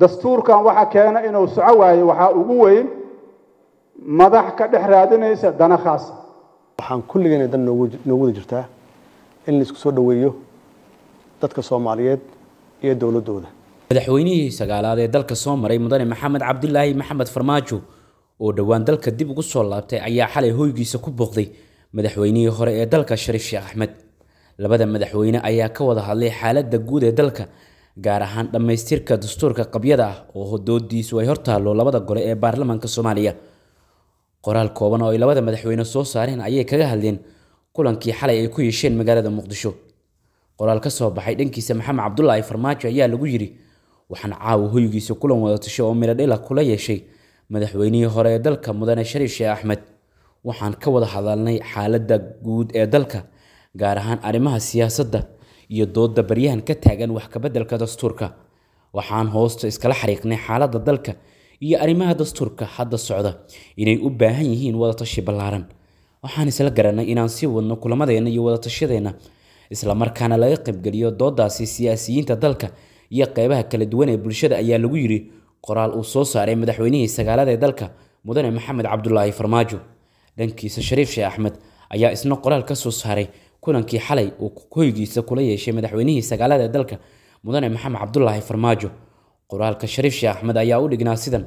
dastuurkan waxa keena inuu soco waayo waxaa ugu weyn madax ka dhex raadinaysa dana khaasa waxaan kulligayna dan noo wada jirtaa in laisku soo dhoweeyo dadka soomaaliyeed iyo dowladdooda madaxweynihii sagaalaad ee dalka soo maray mudane maxamed cabdilaahi maxamed farmaajo oo dhowaan dalka dib ugu soo laabtay ayaa xalay hoygiisa ku booqday madaxweynihii hore ee dalka shariif sheekh axmed labada madaxweyne ayaa ka wada hadlay xaaladda guud ee dalka gaar ahaan dhammaystirka dastuurka qabyada ah oo hodoodiisu ay hortaallo labada gole ee baarlamaanka soomaaliya qoraal kooban oo ay labada madaxweyne soo saareen ayay kaga hadleen kulankii xalay ay ku yeesheen magaalada muqdisho qoraal ka soo baxay dhankiisa maxamed cabdulaahi farmaajo ayaa lagu yidhi waxaan caawa hoygiisa kulan wadatasho oo miradhila kula yeeshay madaxweynihii hore ee dalka mudane shariif sheekh axmed waxaan ka wada hadalnay xaaladda guud ee dalka gaar ahaan arrimaha siyaasadda iyo dooda baryahan ka taagan wax kabeddelka dastuurka waxaan hoosta iskala xariiqnay xaaladda dalka iyo arrimaha dastuurka hadda socda inay u baahan yihiin wadatashi ballaaran waxaan isla garanay inaan sii wadno kulamadeenna iyo wadatashadeena islamarkaana laga qaybgeliyo doodaasi siyaasiyiinta dalka iyo qeybaha kala duwan ee bulshada ayaa lagu yidhi qoraal uu soo saaray madaxweynihii sagaalada ee dalka mudane maxamed cabdulaahi farmaajo dhankiisa shariif sheekh axmed ayaa isna qoraal ka soo saaray kulankii xalay uu hoygiisa kula yeeshay madaxweynihii sagaalada dalka mudane maxamed cabdulaahi farmaajo qoraalka shariif sheekh axmed ayaa u dhignaa sidan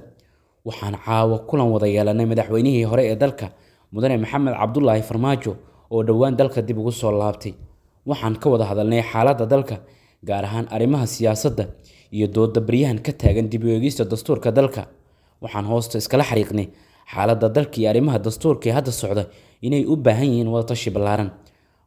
waxaan caawo kulan wada yeelanay madaxweynihii hore ee dalka mudane maxamed cabdulaahi farmaajo oo dhowaan dalka dib ugu soo laabtay waxaan ka wada hadalnay xaaladda dalka gaar ahaan arrimaha siyaasadda iyo dooddabaryahan ka taagan dib u eegista dastuurka dalka waxaan hoosta iskala xariiqnay xaaladda dalka iyo arrimaha dastuurka ee hadda socda inay u baahan yihiin wadatashi tashi ballaaran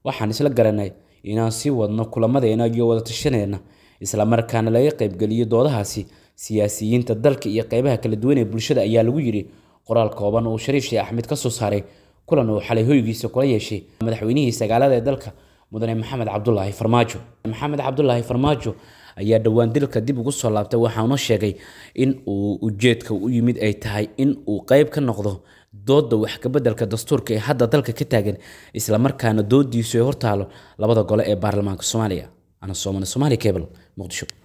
waxaan isla garanay inaan sii wadno kulamadeennaiyo wada tashaneenna islamarkaana laga qaybgeliyo doodahaasi siyaasiyiinta dalka iyo qaybaha kala duwan ee bulshada ayaa lagu yidhi qoraal kooban uu shariif sheekh axmed ka soo saaray kulan uu xalay hoygiisa kula yeeshay madaxweynihii sagaalada ee dalka mudane maxamed cabdulaahi farmaajo maxamed cabdulaahi farmaajo ayaa dhowaan dilka dib ugu soo laabtay waxaana sheegay in uu ujeedka u yimid ay tahay in uu qayb ka noqdo dooda wax kabedelka dastuurka ee hadda dalka ka taagan islamarkaana doodiisu ee hortaalo labada gole ee baarlamaanka soomaaliya anasooman somaali cable muqdisho